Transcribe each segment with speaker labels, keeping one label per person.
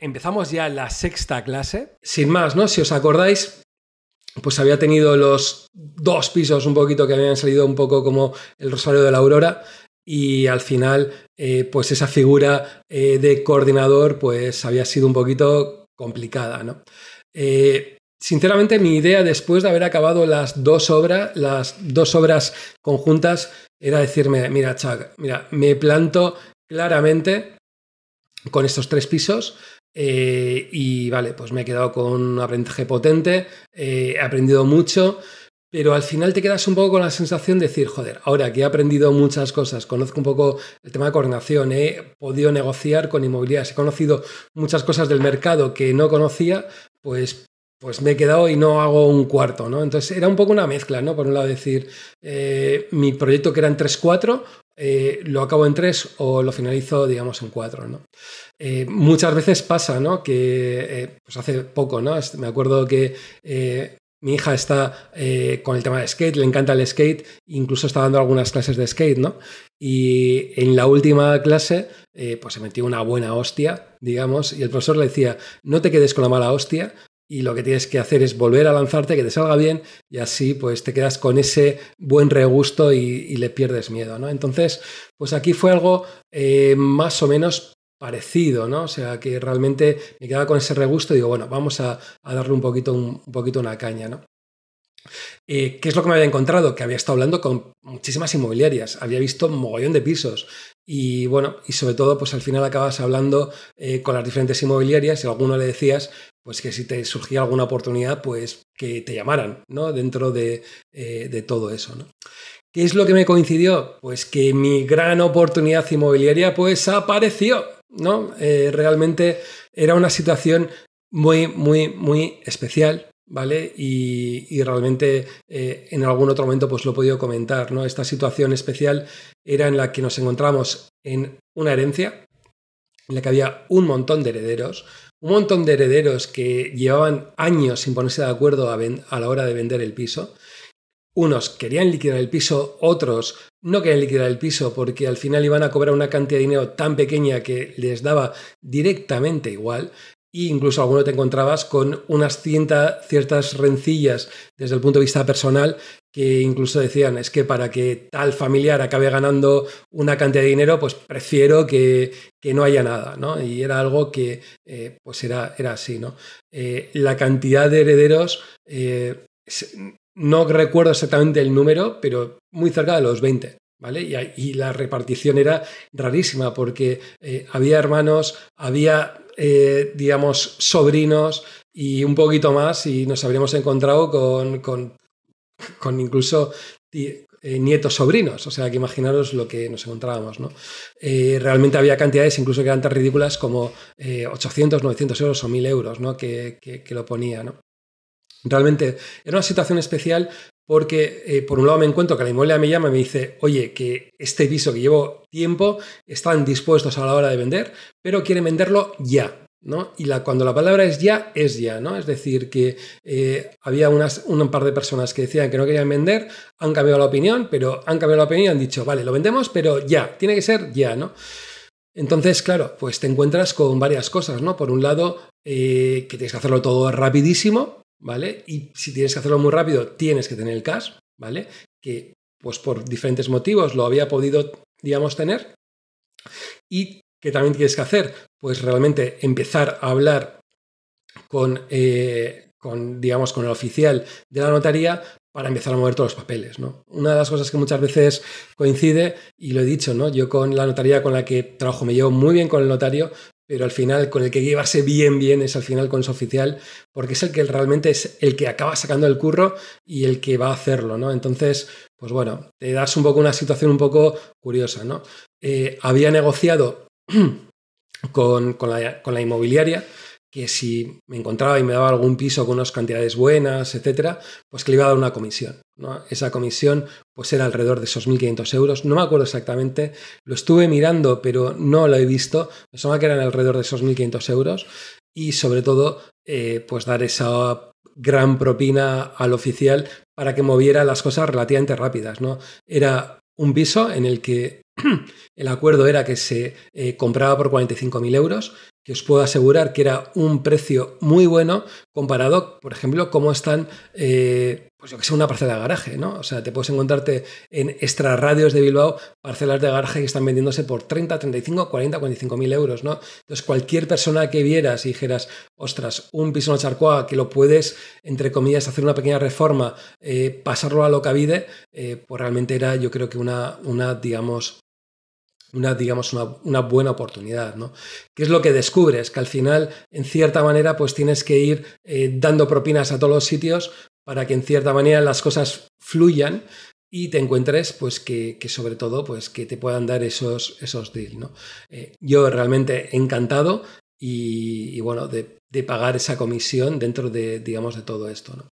Speaker 1: Empezamos ya la sexta clase. Sin más, ¿no? Si os acordáis, pues había tenido los dos pisos un poquito que habían salido un poco como el Rosario de la Aurora y al final, eh, pues esa figura eh, de coordinador, pues había sido un poquito complicada, ¿no? Eh, sinceramente, mi idea después de haber acabado las dos obras, las dos obras conjuntas, era decirme, mira, Chuck, mira, me planto claramente con estos tres pisos, eh, y vale, pues me he quedado con un aprendizaje potente, eh, he aprendido mucho, pero al final te quedas un poco con la sensación de decir, joder, ahora que he aprendido muchas cosas, conozco un poco el tema de coordinación, he podido negociar con inmobiliarias, he conocido muchas cosas del mercado que no conocía, pues pues me he quedado y no hago un cuarto, ¿no? Entonces era un poco una mezcla, ¿no? Por un lado decir, eh, mi proyecto que eran 3-4, eh, lo acabo en tres o lo finalizo, digamos, en cuatro, ¿no? Eh, muchas veces pasa, ¿no? Que, eh, pues hace poco, ¿no? Me acuerdo que mi hija está con el tema de skate, le encanta el skate, incluso está dando algunas clases de skate, Y en la última clase, pues se metió una buena hostia, digamos, y el profesor le decía, no te quedes con la mala hostia, y lo que tienes que hacer es volver a lanzarte, que te salga bien y así pues te quedas con ese buen regusto y, le pierdes miedo, ¿no? Entonces, pues aquí fue algo eh, más o menos parecido, ¿no? O sea, que realmente me quedaba con ese regusto y digo, bueno, vamos a, darle un poquito, un, poquito una caña, ¿no? Eh, ¿Qué es lo que me había encontrado? Que había estado hablando con muchísimas inmobiliarias, había visto mogollón de pisos y bueno, y sobre todo pues al final acabas hablando eh, con las diferentes inmobiliarias y a alguno le decías pues que si te surgía alguna oportunidad, pues que te llamaran, ¿no? Dentro de, eh, de todo eso, ¿no? ¿Qué es lo que me coincidió? Pues que mi gran oportunidad inmobiliaria pues apareció, ¿no? Eh, realmente era una situación muy, muy, muy especial, ¿vale? Y, realmente eh, en algún otro momento pues lo he podido comentar, ¿no? Esta situación especial era en la que nos encontramos en una herencia, en la que había un montón de herederos, un montón de herederos que llevaban años sin ponerse de acuerdo a, la hora de vender el piso. Unos querían liquidar el piso, otros no querían liquidar el piso porque al final iban a cobrar una cantidad de dinero tan pequeña que les daba directamente igual incluso alguno te encontrabas con unas ciertas rencillas desde el punto de vista personal que incluso decían, es que para que tal familiar acabe ganando una cantidad de dinero, pues prefiero que, no haya nada, ¿no? Y era algo que, eh, pues era, era, así, ¿no? Eh, la cantidad de herederos, eh, no recuerdo exactamente el número, pero muy cerca de los 20. ¿Vale? Y, la repartición era rarísima porque eh, había hermanos, había, eh, digamos, sobrinos y un poquito más y nos habríamos encontrado con, incluso eh, nietos sobrinos, o sea que imaginaros lo que nos encontrábamos. ¿no? realmente había cantidades incluso que eran tan ridículas como 800, 900 euros o 1000 euros ¿no? que, lo ponía. Realmente era una situación especial porque eh, por un lado me encuentro que la inmobiliaria me llama y me dice, oye, que este piso que llevo tiempo están dispuestos a la hora de vender, pero quieren venderlo ya. ¿No? Y la, cuando la palabra es ya, es ya, ¿no? Es decir, que eh, había unas, un par de personas que decían que no querían vender, han cambiado la opinión, pero han cambiado la opinión y han dicho, vale, lo vendemos, pero ya, tiene que ser ya, ¿no? Entonces, claro, pues te encuentras con varias cosas, ¿no? Por un lado, eh, que tienes que hacerlo todo rapidísimo, ¿vale? Y si tienes que hacerlo muy rápido, tienes que tener el cash, ¿vale? Que pues por diferentes motivos lo había podido, digamos, tener. Y que también tienes que hacer, pues realmente empezar a hablar con, eh, con digamos, con el oficial de la notaría para empezar a mover todos los papeles, ¿no? Una de las cosas que muchas veces coincide, y lo he dicho, ¿no? Yo con la notaría con la que trabajo me llevo muy bien con el notario, pero al final con el que llevarse bien, bien es al final con su oficial, porque es el que realmente es el que acaba sacando el curro y el que va a hacerlo, ¿no? Entonces, pues bueno, te das un poco una situación un poco curiosa, ¿no? Eh, había negociado con la inmobiliaria que si me encontraba y me daba algún piso con unas cantidades buenas, etcétera, pues que le iba a dar una comisión. Esa comisión pues era alrededor de esos 1.500 euros, no me acuerdo exactamente, lo estuve mirando pero no lo he visto, me suena que eran alrededor de esos 1.500 euros y sobre todo eh, pues dar esa gran propina al oficial para que moviera las cosas relativamente rápidas. ¿no? Era un piso en el que el acuerdo era que se eh, compraba por 45.000 euros, que os puedo asegurar que era un precio muy bueno comparado, por ejemplo, como están, eh, pues yo que sé, una parcela de garaje, ¿no? O sea, te puedes encontrarte en extrarradios de Bilbao parcelas de garaje que están vendiéndose por 30, 35, 40, 45.000 mil euros, ¿no? Entonces, cualquier persona que vieras y dijeras, ostras, un piso en la charcoa que lo puedes, entre comillas, hacer una pequeña reforma, eh, pasarlo a lo que eh, pues realmente era, yo creo que una, una digamos, una, digamos, una, buena oportunidad, ¿no? ¿Qué es lo que descubres? Que al final, en cierta manera, pues tienes que ir eh, dando propinas a todos los sitios para que en cierta manera las cosas fluyan y te encuentres, pues, que, sobre todo, pues, que te puedan dar esos, esos deals, ¿no? Eh, yo realmente encantado y bueno, de de pagar esa comisión dentro de, digamos, de todo esto. ¿no?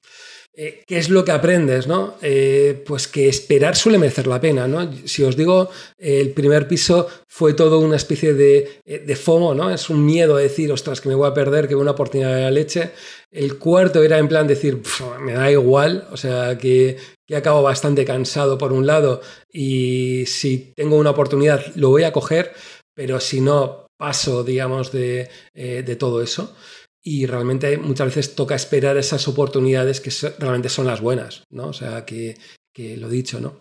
Speaker 1: Eh, ¿Qué es lo que aprendes? ¿no? Eh, pues que esperar suele merecer la pena. ¿no? Si os digo, eh, el primer piso fue todo una especie de, FOMO, ¿no? es un miedo a decir, ostras, que me voy a perder, que una oportunidad de la leche. El cuarto era en plan decir, me da igual, o sea, que, que acabo bastante cansado por un lado y si tengo una oportunidad lo voy a coger, pero si no, paso, digamos, de, eh, de todo eso. Y realmente muchas veces toca esperar esas oportunidades que realmente son las buenas, ¿no? O sea, que, lo dicho, ¿no?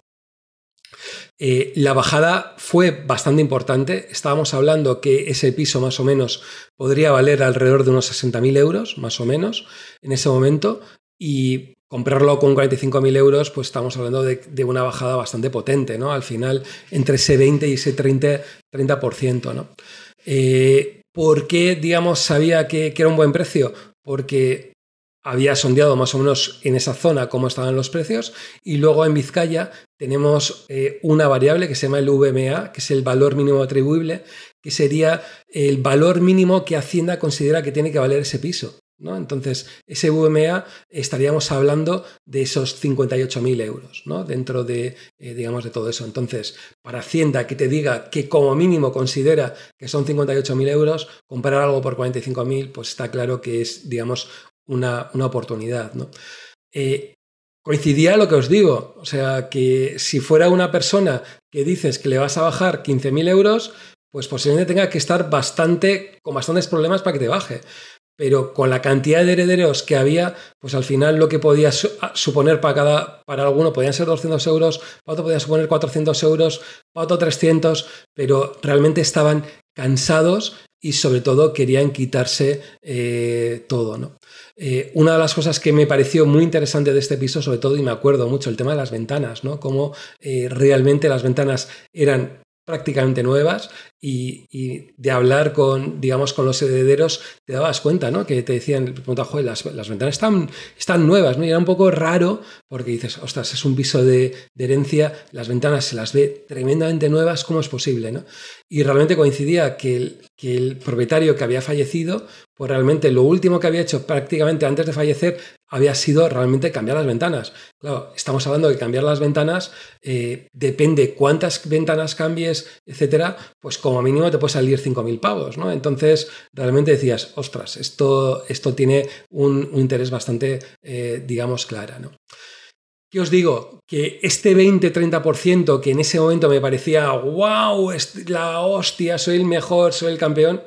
Speaker 1: Eh, la bajada fue bastante importante. Estábamos hablando que ese piso más o menos podría valer alrededor de unos 60.000 euros, más o menos, en ese momento. Y comprarlo con 45.000 euros, pues estamos hablando de, una bajada bastante potente, ¿no? Al final, entre ese 20 y ese 30%, 30% ¿no? Eh, ¿Por qué, digamos, sabía que, era un buen precio? Porque había sondeado más o menos en esa zona cómo estaban los precios y luego en Vizcaya tenemos eh, una variable que se llama el VMA, que es el valor mínimo atribuible, que sería el valor mínimo que Hacienda considera que tiene que valer ese piso. Entonces, ese VMA estaríamos hablando de esos 58.000 euros dentro de, eh, digamos, de todo eso. Entonces, para Hacienda que te diga que como mínimo considera que son 58.000 euros, comprar algo por 45.000, pues está claro que es, digamos, una, oportunidad. Eh, coincidía lo que os digo, o sea, que si fuera una persona que dices que le vas a bajar 15.000 euros, pues posiblemente tenga que estar bastante, con bastantes problemas para que te baje pero con la cantidad de herederos que había, pues al final lo que podía suponer para cada, para alguno podían ser 200 euros, para otro podía suponer 400 euros, para otro 300, pero realmente estaban cansados y sobre todo querían quitarse eh, todo. Eh, una de las cosas que me pareció muy interesante de este piso, sobre todo, y me acuerdo mucho, el tema de las ventanas, ¿no? Cómo eh, realmente las ventanas eran prácticamente nuevas y, de hablar con, digamos, con los herederos, te dabas cuenta, ¿no? Que te decían, las, las, ventanas están, están nuevas, ¿no? Y era un poco raro porque dices, ostras, es un piso de, herencia, las ventanas se las ve tremendamente nuevas, ¿cómo es posible, ¿no? Y realmente coincidía que el, propietario que había fallecido, pues realmente lo último que había hecho prácticamente antes de fallecer había sido realmente cambiar las ventanas. Claro, estamos hablando de cambiar las ventanas, eh, depende cuántas ventanas cambies, etcétera, pues como mínimo te puede salir 5.000 pavos, ¿no? Entonces realmente decías, ostras, esto, esto tiene un, interés bastante, eh, digamos, clara, ¿no? ¿Qué os digo? Que este 20-30% que en ese momento me parecía, wow, es la hostia, soy el mejor, soy el campeón,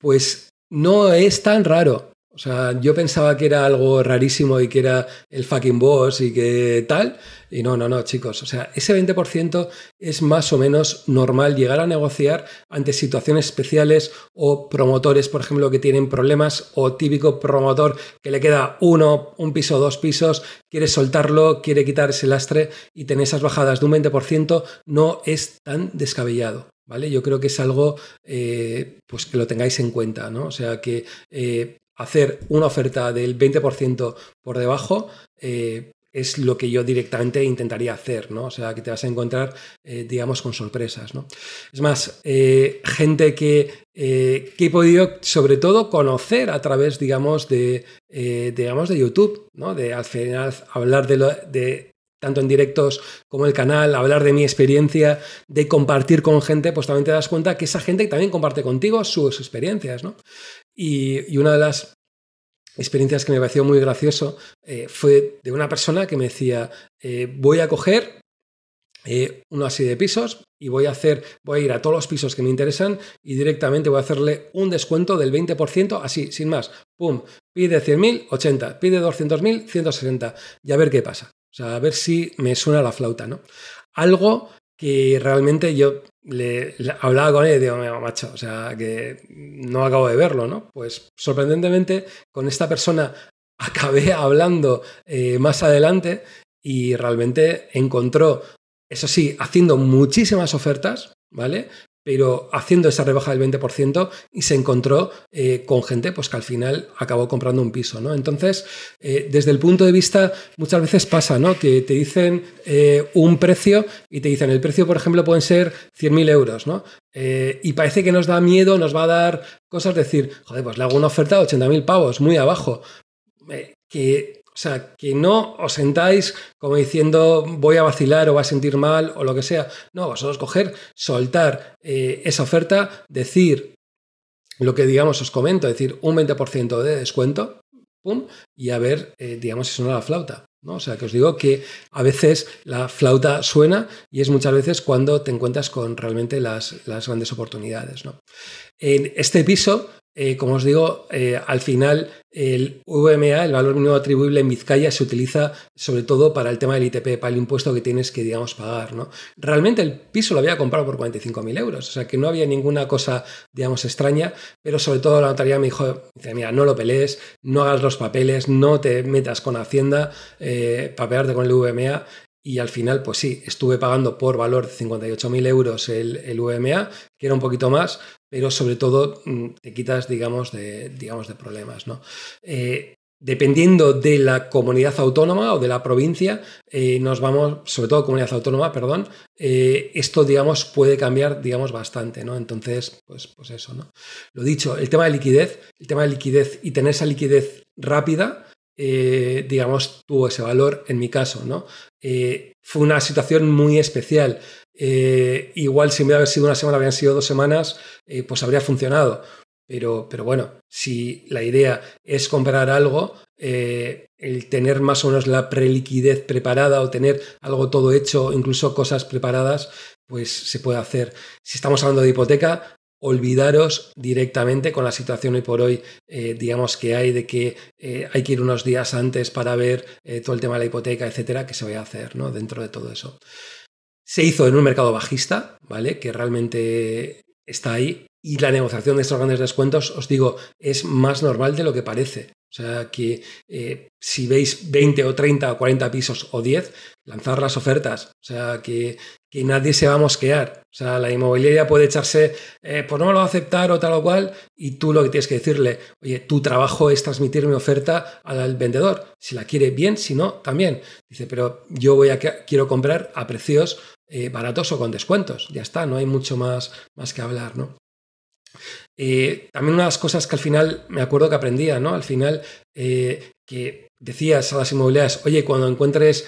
Speaker 1: pues no es tan raro. O sea, yo pensaba que era algo rarísimo y que era el fucking boss y que tal. Y no, no, no, chicos. O sea, ese 20% es más o menos normal llegar a negociar ante situaciones especiales o promotores, por ejemplo, que tienen problemas o típico promotor que le queda uno, un piso, dos pisos, quiere soltarlo, quiere quitar ese lastre y tener esas bajadas de un 20% no es tan descabellado. ¿Vale? Yo creo que es algo eh, pues que lo tengáis en cuenta, ¿no? O sea que eh, hacer una oferta del 20% por debajo eh, es lo que yo directamente intentaría hacer, ¿no? O sea, que te vas a encontrar, eh, digamos, con sorpresas, ¿no? Es más, eh, gente que, que, he podido, sobre todo, conocer a través, digamos, de, digamos, de YouTube, ¿no? De al final hablar de, tanto en directos como el canal, hablar de mi experiencia, de compartir con gente, pues también te das cuenta que esa gente también comparte contigo sus experiencias, ¿no? Y, una de las experiencias que me pareció muy gracioso eh, fue de una persona que me decía, eh, voy a coger eh, una serie de pisos y voy a hacer, voy a ir a todos los pisos que me interesan y directamente voy a hacerle un descuento del 20%, así, sin más. Pum, pide 100.000, 80, pide 200.000, 160, y a ver qué pasa. O sea, a ver si me suena la flauta, ¿no? Algo que realmente yo le, hablaba con él y digo, macho, o sea, que no acabo de verlo, ¿no? Pues sorprendentemente con esta persona acabé hablando eh, más adelante y realmente encontró, eso sí, haciendo muchísimas ofertas, ¿vale? pero haciendo esa rebaja del 20% y se encontró eh, con gente pues, que al final acabó comprando un piso. ¿no? Entonces, eh, desde el punto de vista, muchas veces pasa ¿no? que te dicen eh, un precio y te dicen el precio, por ejemplo, pueden ser 100.000 euros. ¿no? y parece que nos da miedo, nos va a dar cosas, decir, joder, pues le hago una oferta de 80.000 pavos, muy abajo. que o sea, que no os sentáis como diciendo voy a vacilar o va a sentir mal o lo que sea. No, vosotros coger, soltar eh, esa oferta, decir lo que digamos os comento, decir un 20% de descuento, pum, y a ver, eh, digamos, si suena la flauta. ¿no? O sea, que os digo que a veces la flauta suena y es muchas veces cuando te encuentras con realmente las, grandes oportunidades. ¿no? En este piso eh, como os digo, eh, al final el VMA, el valor mínimo atribuible en Vizcaya, se utiliza sobre todo para el tema del ITP, para el impuesto que tienes que, digamos, pagar. Realmente el piso lo había comprado por 45.000 euros, o sea que no había ninguna cosa, digamos, extraña, pero sobre todo la notaría me dijo, mira, no lo pelees, no hagas los papeles, no te metas con Hacienda, eh, papearte con el VMA, y al final, pues sí, estuve pagando por valor de 58.000 euros el, el VMA, que era un poquito más, pero sobre todo mm, te quitas, digamos, de, digamos, de problemas. ¿no? Eh, dependiendo de la comunidad autónoma o de la provincia, eh, nos vamos, sobre todo comunidad autónoma, perdón, eh, esto, digamos, puede cambiar, digamos, bastante, ¿no? Entonces, pues, pues eso, ¿no? Lo dicho, el tema de liquidez, el tema de liquidez y tener esa liquidez rápida, eh, digamos, tuvo ese valor en mi caso, ¿no? Eh, fue una situación muy especial. Eh, igual si me hubiera sido una semana, habían sido dos semanas, pues habría funcionado. Pero, pero, bueno, si la idea es comprar algo, el tener más o menos la preliquidez preparada o tener algo todo hecho, incluso cosas preparadas, pues se puede hacer. Si estamos hablando de hipoteca, olvidaros directamente con la situación hoy por hoy, eh, digamos que hay de que eh, hay que ir unos días antes para ver eh, todo el tema de la hipoteca, etcétera, que se vaya a hacer ¿no? dentro de todo eso. Se hizo en un mercado bajista, ¿vale? Que realmente está ahí. Y la negociación de estos grandes descuentos, os digo, es más normal de lo que parece. O sea que eh, si veis 20 o 30 o 40 pisos o 10, lanzar las ofertas. O sea que, nadie se va a mosquear. O sea, la inmobiliaria puede echarse, por eh, pues no me lo va a aceptar o tal o cual, y tú lo que tienes que decirle, oye, tu trabajo es transmitir mi oferta al vendedor. Si la quiere bien, si no, también. Dice, pero yo voy a, quiero comprar a precios eh, baratos o con descuentos. Ya está, no hay mucho más, más que hablar, ¿no? Eh, también una de las cosas que al final me acuerdo que aprendía, ¿no? Al final eh, que decías a las inmobiliarias, oye, cuando encuentres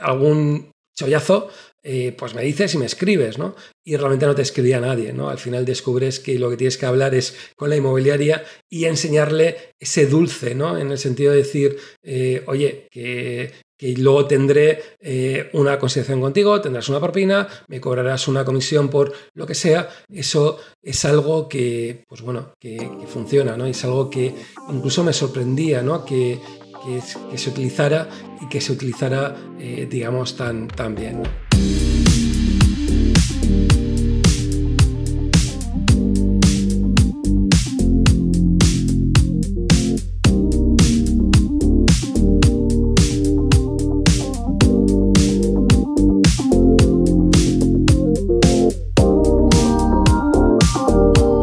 Speaker 1: algún chollazo, eh, pues me dices y me escribes, ¿no? Y realmente no te escribía nadie, ¿no? Al final descubres que lo que tienes que hablar es con la inmobiliaria y enseñarle ese dulce, ¿no? En el sentido de decir, oye, que y luego tendré eh, una consideración contigo, tendrás una propina, me cobrarás una comisión por lo que sea, eso es algo que, pues bueno, que, funciona, ¿no? Es algo que incluso me sorprendía, ¿no? Que, que, se utilizara y que se utilizara, eh, digamos, tan, bien.